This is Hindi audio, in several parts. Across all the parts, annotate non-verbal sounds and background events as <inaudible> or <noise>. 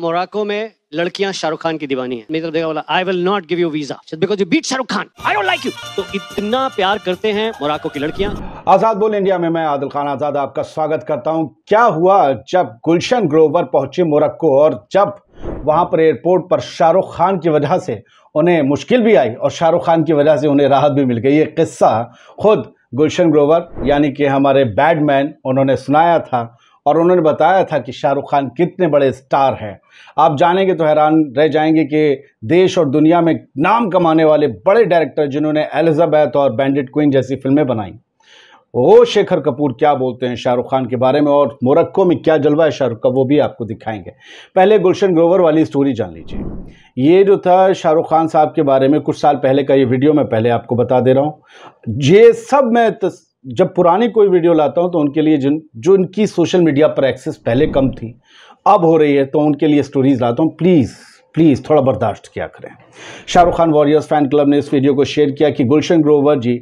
मोराको में लड़कियां शाहरुख खान की दीवानी है मेरी तरफ देखा बोला I will not give you visa because you beat Shahrukh Khan I don't like you तो इतना प्यार करते हैं मोराको की लड़कियां आजाद बोल इंडिया में मैं आदिल खान आजाद आपका स्वागत करता हूं क्या हुआ जब गुलशन ग्रोवर पहुंचे मोरक्को और जब वहां पर एयरपोर्ट पर शाहरुख खान की वजह से उन्हें मुश्किल भी आई और शाहरुख खान की वजह से उन्हें राहत भी मिल गई ये किस्सा खुद गुलशन ग्रोवर यानी कि हमारे बैडमैन उन्होंने सुनाया था और उन्होंने बताया था कि शाहरुख खान कितने बड़े स्टार हैं आप जानेंगे तो हैरान रह जाएंगे कि देश और दुनिया में नाम कमाने वाले बड़े डायरेक्टर जिन्होंने एलिजाबैथ और बैंडिड क्वीन जैसी फिल्में बनाई वो शेखर कपूर क्या बोलते हैं शाहरुख खान के बारे में और मोरक्को में क्या जलवा है शाहरुख का वो भी आपको दिखाएंगे पहले गुलशन ग्रोवर वाली स्टोरी जान लीजिए ये जो था शाहरुख खान साहब के बारे में कुछ साल पहले का ये वीडियो मैं पहले आपको बता दे रहा हूँ ये सब मैं तस... जब पुरानी कोई वीडियो लाता हूँ तो उनके लिए जिन जो इनकी सोशल मीडिया पर एक्सेस पहले कम थी अब हो रही है तो उनके लिए स्टोरीज लाता हूँ प्लीज़ प्लीज़ थोड़ा बर्दाश्त किया करें Shahrukh Khan warriors fan club ने इस वीडियो को शेयर किया कि Gulshan Grover ji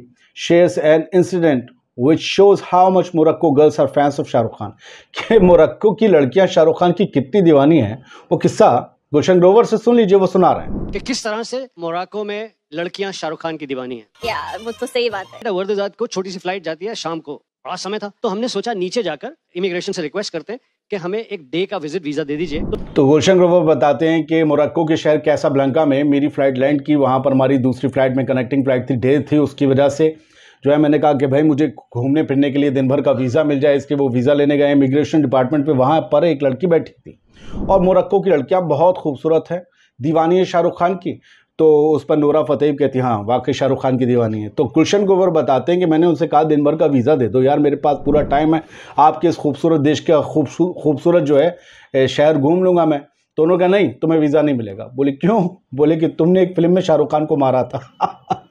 shares an incident which shows how much Morocco girls are fans of Shahrukh Khan कि मोरक्को की लड़कियां शाहरुख खान की कितनी दीवानी हैं वो किस्सा गुलशन ग्रोवर से सुन लीजिए वो सुना रहे हैं कि किस तरह से मोराको में लड़कियां शाहरुख खान की दीवानी है क्या वो तो सही बात है वर्दजात को छोटी सी फ्लाइट जाती है शाम को बड़ा समय था तो हमने सोचा नीचे जाकर इमिग्रेशन से रिक्वेस्ट करते हैं कि हमें एक डे का विजिट वीजा दे दीजिए तो, तो, गुलशन ग्रोवर बताते हैं कि मोरक्को के शहर कैसा में मेरी फ्लाइट लैंड की वहाँ पर हमारी दूसरी फ्लाइट में कनेक्टिंग फ्लाइट थी डे थी उसकी वजह से जो है मैंने कहा कि भाई मुझे घूमने फिरने के लिए दिन भर का वीज़ा मिल जाए इसके वो वीज़ा लेने गए इमिग्रेशन डिपार्टमेंट पर वहाँ पर एक लड़की बैठी थी और मोरक्को की लड़कियाँ बहुत खूबसूरत हैं दीवानी है शाहरुख खान की तो उस पर नूरा फतेह कहती हाँ वाकई शाहरुख खान की दीवानी है तो गुलशन गोवर बताते हैं कि मैंने उनसे कहा दिन भर का वीज़ा दे दो यार मेरे पास पूरा टाइम है आपके इस खूबसूरत देश का खूबसूरत जो है शहर घूम लूँगा मैं तो उन्होंने कहा नहीं तुम्हें वीज़ा नहीं मिलेगा बोले क्यों बोले कि तुमने एक फिल्म में शाहरुख खान को मारा था <laughs>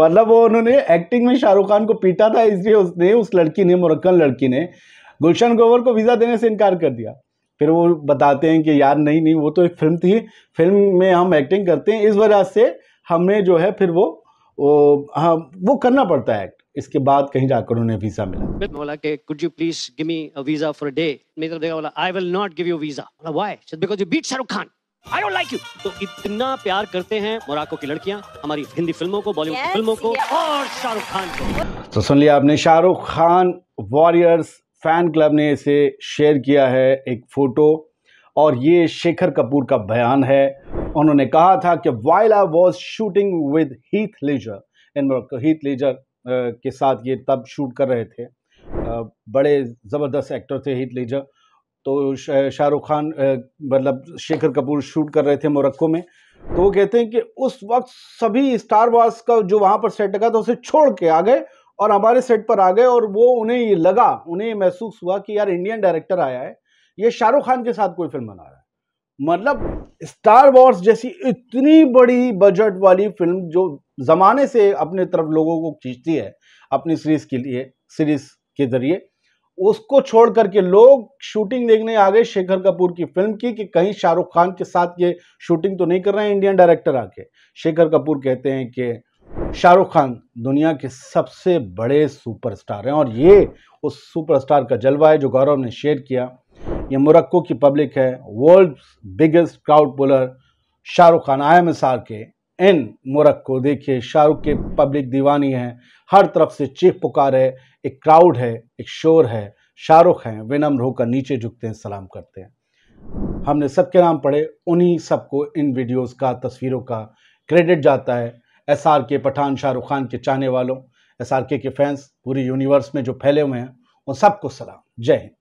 मतलब वो उन्होंने एक्टिंग में शाहरुख खान को पीटा था इसलिए उसने उस लड़की ने मुरक्कन लड़की ने गुलशन गोवर को वीज़ा देने से इनकार कर दिया फिर वो बताते हैं कि यार नहीं नहीं वो तो एक फिल्म थी फिल्म में हम एक्टिंग करते हैं इस वजह से हमें जो है फिर वो वो हाँ वो करना पड़ता है एक्ट इसके बाद कहीं जाकर उन्हें वीजा मिला बोला कि could you please give me a visa for a day मेरे को बोला I will not give you visa why because you beat Shahrukh Khan I don't like you तो इतना प्यार करते हैं मोराको की लड़कियां हमारी हिंदी फिल्मों को बॉलीवुड yes, फिल्मों को yes. और शाहरुख खान को तो सुन लिया आपने Shahrukh Khan warriors fan club ने इसे शेयर किया है एक फोटो और ये शेखर कपूर का बयान है उन्होंने कहा था कि while I was shooting with Heath Ledger in Heath Ledger के साथ ये तब शूट कर रहे थे बड़े ज़बरदस्त एक्टर थे हीथ लेजर तो शाहरुख खान मतलब शेखर कपूर शूट कर रहे थे मोरक्को में तो वो कहते हैं कि उस वक्त सभी स्टार वार्स का जो वहाँ पर सेट लगा था उसे छोड़ के आ गए और हमारे सेट पर आ गए और वो उन्हें ये लगा उन्हें ये महसूस हुआ कि यार इंडियन डायरेक्टर आया है ये शाहरुख खान के साथ कोई फिल्म बना रहा है मतलब स्टार वॉर्स जैसी इतनी बड़ी बजट वाली फिल्म जो ज़माने से अपने तरफ लोगों को खींचती है अपनी सीरीज़ के लिए सीरीज़ के ज़रिए उसको छोड़ करके लोग शूटिंग देखने आ गए शेखर कपूर की फिल्म की कि कहीं शाहरुख खान के साथ ये शूटिंग तो नहीं कर रहे हैं इंडियन डायरेक्टर आके शेखर कपूर कहते हैं कि शाहरुख खान दुनिया के सबसे बड़े सुपरस्टार हैं और ये उस सुपरस्टार का जलवा है जो गौरव ने शेयर किया ये मोरक्को की पब्लिक है world biggest crowd puller Shahrukh Khan I am K in Morocco देखिए शाहरुख के पब्लिक दीवानी है हर तरफ से चीख पुकार है एक क्राउड है एक शोर है शाहरुख हैं विनम्र होकर नीचे झुकते हैं सलाम करते हैं हमने सबके नाम पढ़े उन्हीं सबको इन वीडियोस का तस्वीरों का क्रेडिट जाता है एस आर के पठान शाहरुख खान के चाहने वालों एस आर के फैंस पूरी यूनिवर्स में जो फैले हुए हैं उन सबको सलाम जय हिंद